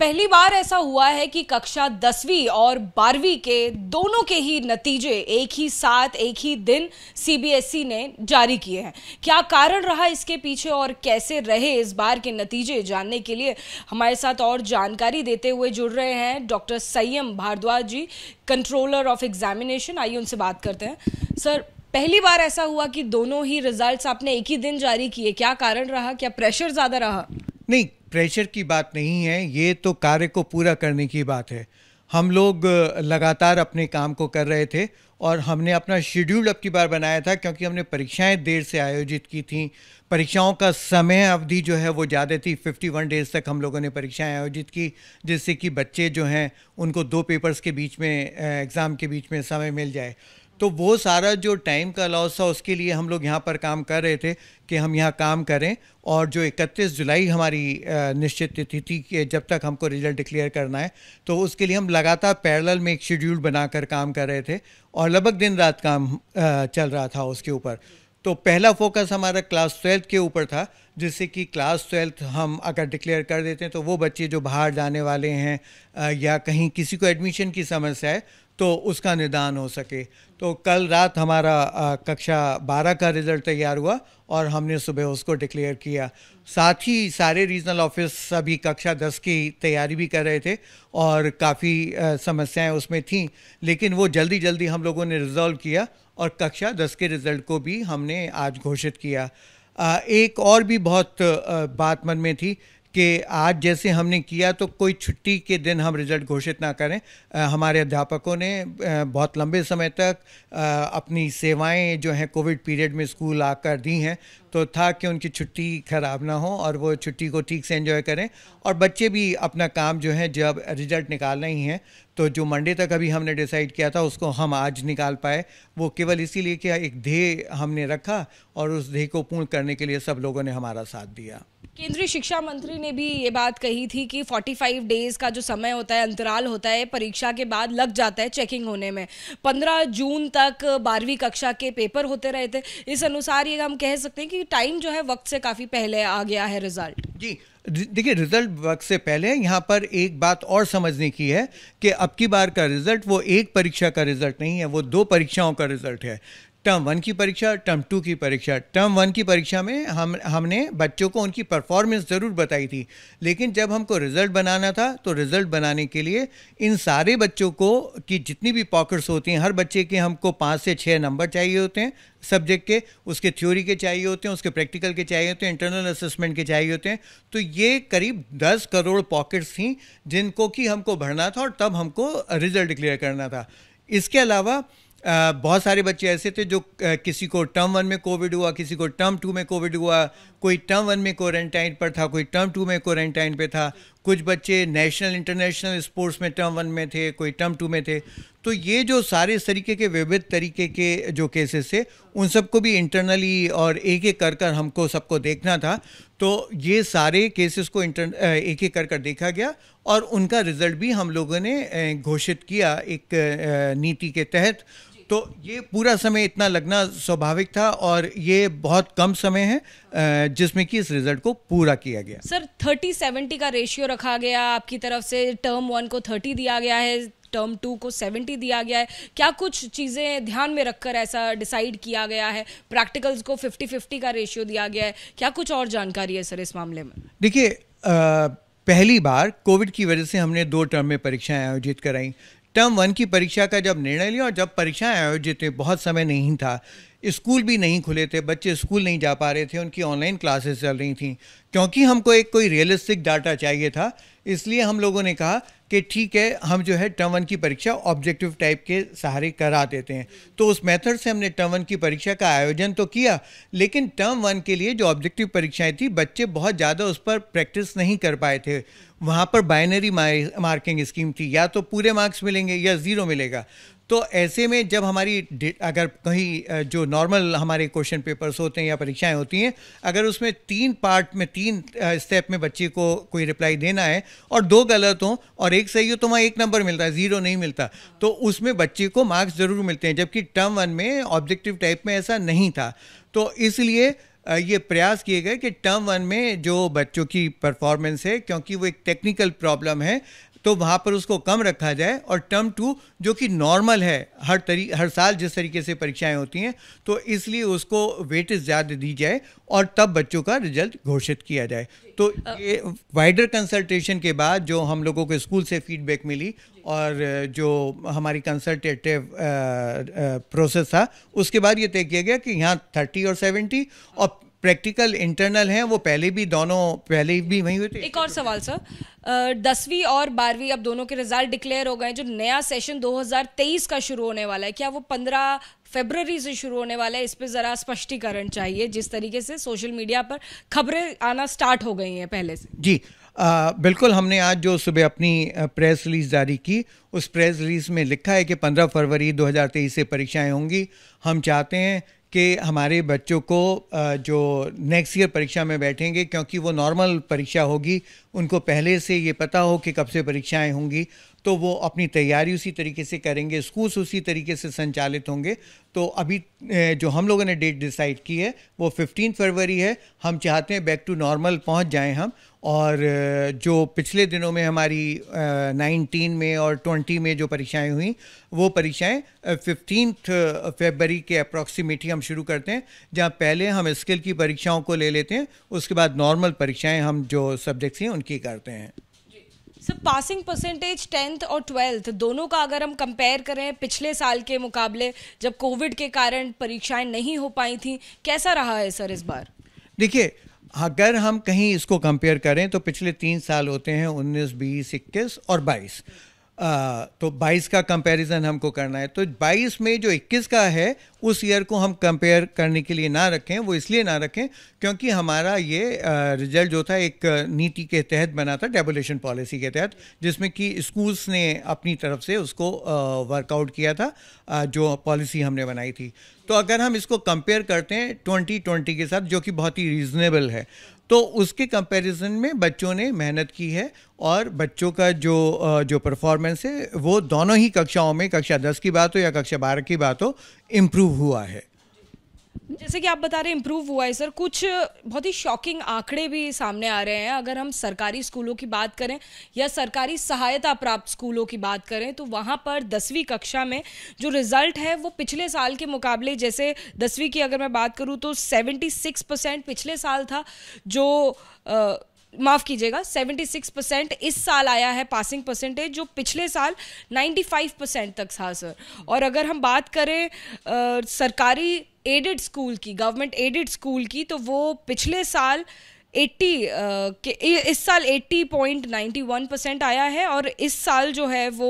पहली बार ऐसा हुआ है कि कक्षा दसवीं और बारहवीं के दोनों के ही नतीजे एक ही साथ एक ही दिन सीबीएसई e ने जारी किए हैं क्या कारण रहा इसके पीछे और कैसे रहे इस बार के नतीजे जानने के लिए हमारे साथ और जानकारी देते हुए जुड़ रहे हैं doctor Sanyam Bhardwaj ji controller of examination आइए उनसे बात करते हैं सर पहली बार ऐसा हुआ कि दोनों ही रिजल्ट आपने एक ही दिन जारी किए क्या कारण रहा क्या प्रेशर ज़्यादा रहा नहीं प्रेशर की बात नहीं है ये तो कार्य को पूरा करने की बात है हम लोग लगातार अपने काम को कर रहे थे और हमने अपना शेड्यूल अब की बार बनाया था क्योंकि हमने परीक्षाएं देर से आयोजित की थी परीक्षाओं का समय अवधि जो है वो ज़्यादा थी 51 डेज तक हम लोगों ने परीक्षाएं आयोजित की जिससे कि बच्चे जो हैं उनको दो पेपर्स के बीच में एग्ज़ाम के बीच में समय मिल जाए तो वो सारा जो टाइम का लॉस था उसके लिए हम लोग यहाँ पर काम कर रहे थे कि हम यहाँ काम करें और जो 31 जुलाई हमारी निश्चित तिथि के जब तक हमको रिजल्ट डिक्लेयर करना है तो उसके लिए हम लगातार पैरेलल में एक शेड्यूल बनाकर काम कर रहे थे और लगभग दिन रात काम चल रहा था उसके ऊपर तो पहला फोकस हमारा क्लास ट्वेल्थ के ऊपर था जिससे कि क्लास ट्वेल्थ हम अगर डिक्लेयर कर देते हैं तो वो बच्चे जो बाहर जाने वाले हैं या कहीं किसी को एडमिशन की समस्या है तो उसका निदान हो सके तो कल रात हमारा आ, कक्षा बारह का रिज़ल्ट तैयार हुआ और हमने सुबह उसको डिक्लेयर किया साथ ही सारे रीजनल ऑफिस सभी कक्षा दस की तैयारी भी कर रहे थे और काफ़ी समस्याएं उसमें थीं लेकिन वो जल्दी जल्दी हम लोगों ने रिज़ॉल्व किया और कक्षा दस के रिज़ल्ट को भी हमने आज घोषित किया आ, एक और भी बहुत आ, बात मन में थी कि आज जैसे हमने किया तो कोई छुट्टी के दिन हम रिज़ल्ट घोषित ना करें आ, हमारे अध्यापकों ने बहुत लंबे समय तक आ, अपनी सेवाएं जो हैं कोविड पीरियड में स्कूल आकर दी हैं तो था कि उनकी छुट्टी ख़राब ना हो और वो छुट्टी को ठीक से एंजॉय करें और बच्चे भी अपना काम जो है जब रिज़ल्ट निकाल ही हैं तो जो मंडे तक अभी हमने डिसाइड किया था उसको हम आज निकाल पाए वो केवल इसीलिए कि एक ध्येय हमने रखा और उस ध्येय को पूर्ण करने के लिए सब लोगों ने हमारा साथ दिया केंद्रीय शिक्षा मंत्री ने भी ये बात कही थी कि 45 डेज का जो समय होता है अंतराल होता है परीक्षा के बाद लग जाता है चेकिंग होने में 15 जून तक बारहवीं कक्षा के पेपर होते रहे थे इस अनुसार ये हम कह सकते हैं कि टाइम जो है वक्त से काफ़ी पहले आ गया है रिजल्ट जी देखिए रिजल्ट वक्त से पहले यहाँ पर एक बात और समझने की है कि अब की बार का रिजल्ट वो एक परीक्षा का रिजल्ट नहीं है वो दो परीक्षाओं का रिजल्ट है टर्म वन की परीक्षा टर्म टू की परीक्षा टर्म वन की परीक्षा में हम हमने बच्चों को उनकी परफॉर्मेंस ज़रूर बताई थी लेकिन जब हमको रिज़ल्ट बनाना था तो रिज़ल्ट बनाने के लिए इन सारे बच्चों को की जितनी भी पॉकेट्स होती हैं हर बच्चे के हमको पाँच से छः नंबर चाहिए होते हैं सब्जेक्ट के उसके थ्योरी के चाहिए होते हैं उसके प्रैक्टिकल के चाहिए होते हैं इंटरनल असेसमेंट के चाहिए होते हैं तो ये करीब दस करोड़ पॉकेट्स थी जिनको कि हमको भरना था और तब हमको रिज़ल्ट डिक्लेयर करना था इसके अलावा बहुत सारे बच्चे ऐसे थे जो किसी को टर्म वन में कोविड हुआ किसी को टर्म टू में कोविड हुआ कोई टर्म वन में क्वारंटाइन पर था कोई टर्म टू में क्वारंटाइन पे था कुछ बच्चे नेशनल इंटरनेशनल स्पोर्ट्स में टर्म वन में थे कोई टर्म टू में थे तो ये जो सारे तरीके के विविध तरीके के जो केसेस थे उन सबको भी इंटरनली और एक एक कर कर हमको सबको देखना था तो ये सारे केसेस को इंटर एक एक कर कर देखा गया और उनका रिजल्ट भी हम लोगों ने घोषित किया एक नीति के तहत तो ये पूरा समय इतना लगना स्वाभाविक था और ये बहुत कम समय है जिसमें कि इस रिजल्ट को पूरा किया गया सर थर्टी सेवेंटी का रेशियो रखा गया आपकी तरफ से टर्म वन को थर्टी दिया गया है टर्म टू को सेवेंटी दिया गया है क्या कुछ चीज़ें ध्यान में रखकर ऐसा डिसाइड किया गया है प्रैक्टिकल्स को फिफ्टी फिफ्टी का रेशियो दिया गया है क्या कुछ और जानकारी है सर इस मामले में देखिए पहली बार कोविड की वजह से हमने दो टर्म में परीक्षाएं आयोजित कराई टर्म वन की परीक्षा का जब निर्णय लिया और जब परीक्षाएं आयोजित हुई बहुत समय नहीं था स्कूल भी नहीं खुले थे बच्चे स्कूल नहीं जा पा रहे थे उनकी ऑनलाइन क्लासेस चल रही थी क्योंकि हमको एक कोई रियलिस्टिक डाटा चाहिए था इसलिए हम लोगों ने कहा कि ठीक है हम जो है टर्म वन की परीक्षा ऑब्जेक्टिव टाइप के सहारे करा देते हैं तो उस मेथड से हमने टर्म वन की परीक्षा का आयोजन तो किया लेकिन टर्म वन के लिए जो ऑब्जेक्टिव परीक्षाएं थी बच्चे बहुत ज़्यादा उस पर प्रैक्टिस नहीं कर पाए थे वहाँ पर बाइनरी मार्किंग स्कीम थी या तो पूरे मार्क्स मिलेंगे या ज़ीरो मिलेगा तो ऐसे में जब हमारी अगर कहीं जो नॉर्मल हमारे क्वेश्चन पेपर्स होते हैं या परीक्षाएं होती हैं अगर उसमें तीन पार्ट में तीन स्टेप में बच्चे को कोई रिप्लाई देना है और दो गलत हों और एक सही हो तो वहाँ एक नंबर मिलता है ज़ीरो नहीं मिलता तो उसमें बच्चे को मार्क्स ज़रूर मिलते हैं जबकि टर्म वन में ऑब्जेक्टिव टाइप में ऐसा नहीं था तो इसलिए ये प्रयास किए गए कि टर्म वन में जो बच्चों की परफॉर्मेंस है क्योंकि वो एक टेक्निकल प्रॉब्लम है तो वहाँ पर उसको कम रखा जाए और टर्म टू जो कि नॉर्मल है हर तरी हर साल जिस तरीके से परीक्षाएं होती हैं तो इसलिए उसको वेटेज ज़्यादा दी जाए और तब बच्चों का रिजल्ट घोषित किया जाए तो ये वाइडर कंसल्टेशन के बाद जो हम लोगों को स्कूल से फीडबैक मिली और जो हमारी कंसल्टेटिव प्रोसेस था उसके बाद ये तय किया गया कि यहाँ थर्टी और सेवेंटी और प्रैक्टिकल इंटरनल हैं वो पहले भी दोनों पहले भी वहीं हुए थे एक और सवाल सर दसवीं और बारहवीं अब दोनों के रिजल्ट डिक्लेयर हो गए जो नया सेशन 2023 का शुरू होने वाला है क्या वो 15 फरवरी से शुरू होने वाला है इस पर ज़रा स्पष्टीकरण चाहिए जिस तरीके से सोशल मीडिया पर खबरें आना स्टार्ट हो गई हैं पहले से जी आ, बिल्कुल हमने आज जो सुबह अपनी प्रेस रिलीज जारी की उस प्रेस रिलीज में लिखा है कि 15 फरवरी 2023 से परीक्षाएं होंगी हम चाहते हैं कि हमारे बच्चों को जो नेक्स्ट ईयर परीक्षा में बैठेंगे क्योंकि वो नॉर्मल परीक्षा होगी उनको पहले से ये पता हो कि कब से परीक्षाएं होंगी तो वो अपनी तैयारी उसी तरीके से करेंगे स्कूल्स उसी तरीके से संचालित होंगे तो अभी जो हम लोगों ने डेट डिसाइड की है वो फिफ्टीन फरवरी है हम चाहते हैं बैक टू नॉर्मल पहुंच जाएं हम और जो पिछले दिनों में हमारी नाइनटीन में और ट्वेंटी में जो परीक्षाएं हुई वो परीक्षाएं फिफ्टीन फेबरी के अप्रॉक्सीमेटली हम शुरू करते हैं जहाँ पहले हम स्किल की परीक्षाओं को ले लेते हैं उसके बाद नॉर्मल परीक्षाएं हम जो सब्जेक्ट्स हैं उनकी करते हैं सर पासिंग परसेंटेज टेंथ और ट्वेल्थ दोनों का अगर हम कंपेयर करें पिछले साल के मुकाबले जब कोविड के कारण परीक्षाएं नहीं हो पाई थी कैसा रहा है सर इस बार देखिए अगर हम कहीं इसको कंपेयर करें तो पिछले तीन साल होते हैं 19, 20, 21 और 22 तो 22 का कंपैरिजन हमको करना है तो 22 में जो 21 का है उस ईयर को हम कंपेयर करने के लिए ना रखें वो इसलिए ना रखें क्योंकि हमारा ये रिजल्ट जो था एक नीति के तहत बना था डेबोलेशन पॉलिसी के तहत जिसमें कि स्कूल्स ने अपनी तरफ से उसको वर्कआउट किया था जो पॉलिसी हमने बनाई थी तो अगर हम इसको कंपेयर करते हैं ट्वेंटी के साथ जो कि बहुत ही रीज़नेबल है तो उसके कंपैरिजन में बच्चों ने मेहनत की है और बच्चों का जो जो परफॉर्मेंस है वो दोनों ही कक्षाओं में कक्षा दस की बात हो या कक्षा बारह की बात हो इम्प्रूव हुआ है जैसे कि आप बता रहे हैं इम्प्रूव हुआ है सर कुछ बहुत ही शॉकिंग आंकड़े भी सामने आ रहे हैं अगर हम सरकारी स्कूलों की बात करें या सरकारी सहायता प्राप्त स्कूलों की बात करें तो वहाँ पर दसवीं कक्षा में जो रिजल्ट है वो पिछले साल के मुकाबले जैसे दसवीं की अगर मैं बात करूँ तो सेवेंटी सिक्स परसेंट पिछले साल था जो आ, माफ़ कीजिएगा 76 परसेंट इस साल आया है पासिंग परसेंटेज जो पिछले साल 95 परसेंट तक था सर और अगर हम बात करें आ, सरकारी एडेड स्कूल की गवर्नमेंट एडेड स्कूल की तो वो पिछले साल 80 के इस साल 80.91 परसेंट आया है और इस साल जो है वो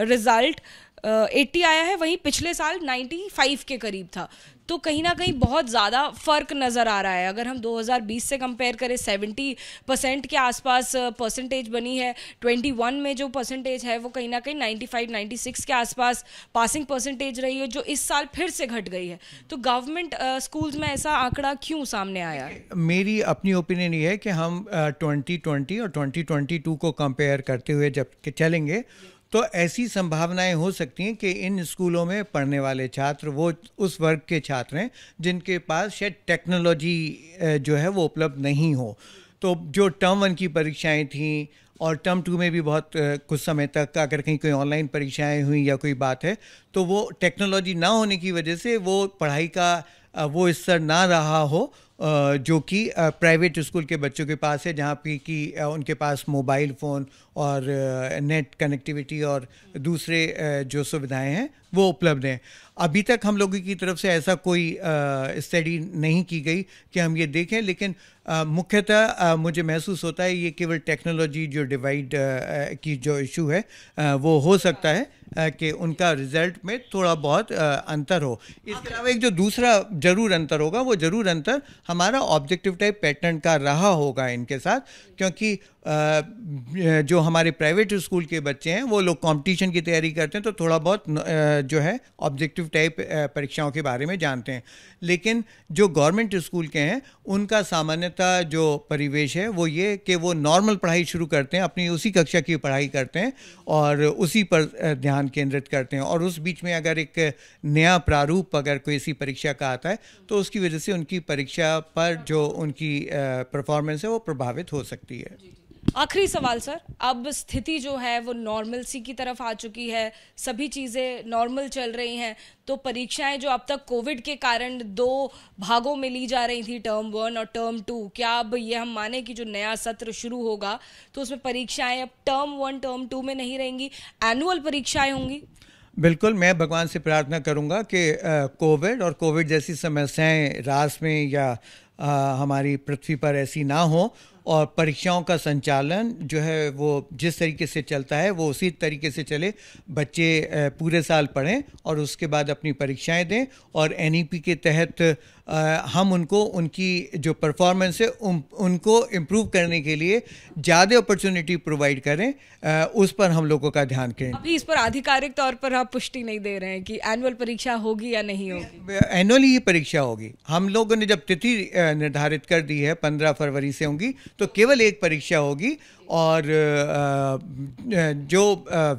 रिज़ल्ट एट्टी आया है वहीं पिछले साल 95 के करीब था तो कहीं ना कहीं बहुत ज़्यादा फ़र्क नज़र आ रहा है अगर हम 2020 से कंपेयर करें 70 परसेंट के आसपास परसेंटेज बनी है 21 में जो परसेंटेज है वो कहीं ना कहीं 95 96 के आसपास पासिंग परसेंटेज रही है जो इस साल फिर से घट गई है तो गवर्नमेंट स्कूल्स में ऐसा आंकड़ा क्यों सामने आया मेरी अपनी ओपिनियन ये है कि हम ट्वेंटी uh, और ट्वेंटी को कंपेयर करते हुए जब चलेंगे तो ऐसी संभावनाएं हो सकती हैं कि इन स्कूलों में पढ़ने वाले छात्र वो उस वर्ग के छात्र हैं जिनके पास शायद टेक्नोलॉजी जो है वो उपलब्ध नहीं हो तो जो टर्म वन की परीक्षाएं थीं और टर्म टू में भी बहुत कुछ समय तक अगर कहीं कोई ऑनलाइन परीक्षाएं हुई या कोई बात है तो वो टेक्नोलॉजी ना होने की वजह से वो पढ़ाई का वो स्तर ना रहा हो जो कि प्राइवेट स्कूल के बच्चों के पास है जहाँ पे कि उनके पास मोबाइल फ़ोन और नेट कनेक्टिविटी और दूसरे जो सुविधाएं हैं वो उपलब्ध हैं अभी तक हम लोगों की तरफ से ऐसा कोई स्टडी नहीं की गई कि हम ये देखें लेकिन मुख्यतः मुझे महसूस होता है ये केवल टेक्नोलॉजी जो डिवाइड की जो इशू है वो हो सकता है कि उनका रिजल्ट में थोड़ा बहुत अंतर हो इसके अलावा एक जो दूसरा ज़रूर अंतर होगा वो ज़रूर अंतर हमारा ऑब्जेक्टिव टाइप पैटर्न का रहा होगा इनके साथ क्योंकि जो हमारे प्राइवेट स्कूल के बच्चे हैं वो लोग कंपटीशन की तैयारी करते हैं तो थोड़ा बहुत जो है ऑब्जेक्टिव टाइप परीक्षाओं के बारे में जानते हैं लेकिन जो गवर्नमेंट स्कूल के हैं उनका सामान्यतः जो परिवेश है वो ये कि वो नॉर्मल पढ़ाई शुरू करते हैं अपनी उसी कक्षा की पढ़ाई करते हैं और उसी पर ध्यान केंद्रित करते हैं और उस बीच में अगर एक नया प्रारूप अगर कोई ऐसी परीक्षा का आता है तो उसकी वजह से उनकी परीक्षा पर जो उनकी परफॉर्मेंस है वो प्रभावित हो सकती है आखिरी सवाल सर अब स्थिति जो है वो नॉर्मल सी की तरफ आ चुकी है सभी चीज़ें नॉर्मल चल रही हैं तो परीक्षाएं जो अब तक कोविड के कारण दो भागों में ली जा रही थी टर्म वन और टर्म टू क्या अब ये हम माने कि जो नया सत्र शुरू होगा तो उसमें परीक्षाएं अब टर्म वन टर्म टू में नहीं रहेंगी एनुअल परीक्षाएं होंगी बिल्कुल मैं भगवान से प्रार्थना करूंगा कि कोविड और कोविड जैसी समस्याएं रास में या आ, हमारी पृथ्वी पर ऐसी ना हो और परीक्षाओं का संचालन जो है वो जिस तरीके से चलता है वो उसी तरीके से चले बच्चे पूरे साल पढ़ें और उसके बाद अपनी परीक्षाएं दें और एन e के तहत हम उनको उनकी जो परफॉर्मेंस है उन, उनको इम्प्रूव करने के लिए ज़्यादा अपॉर्चुनिटी प्रोवाइड करें उस पर हम लोगों का ध्यान करें अभी इस पर आधिकारिक तौर पर आप पुष्टि नहीं दे रहे हैं कि एनुअल परीक्षा होगी या नहीं होगी एनुअली ही परीक्षा होगी हम लोगों ने जब तिथि निर्धारित कर दी है पंद्रह फरवरी से होंगी तो केवल एक परीक्षा होगी और जो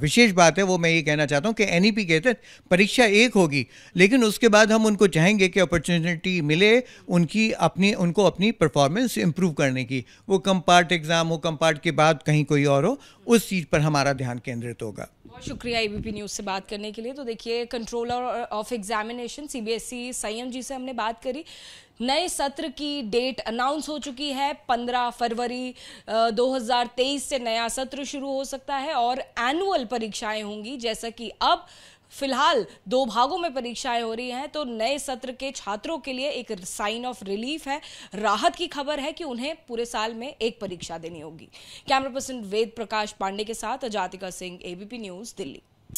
विशेष बात है वो मैं ये कहना चाहता हूँ कि एन ई के तहत परीक्षा एक होगी लेकिन उसके बाद हम उनको चाहेंगे कि अपॉर्चुनिटी अपॉर्चुनिटी मिले उनकी अपनी उनको अपनी परफॉर्मेंस इम्प्रूव करने की वो कम पार्ट एग्ज़ाम हो कम पार्ट के बाद कहीं कोई और हो उस चीज़ पर हमारा ध्यान केंद्रित होगा बहुत शुक्रिया एबीपी न्यूज़ से बात करने के लिए तो देखिए कंट्रोलर ऑफ एग्जामिनेशन सीबीएसई संयम जी से हमने बात करी नए सत्र की डेट अनाउंस हो चुकी है 15 फरवरी 2023 से नया सत्र शुरू हो सकता है और एनुअल परीक्षाएं होंगी जैसा कि अब फिलहाल दो भागों में परीक्षाएं हो रही हैं तो नए सत्र के छात्रों के लिए एक साइन ऑफ रिलीफ है राहत की खबर है कि उन्हें पूरे साल में एक परीक्षा देनी होगी कैमरा पर्सन वेद प्रकाश पांडे के साथ अजातिका सिंह एबीपी न्यूज दिल्ली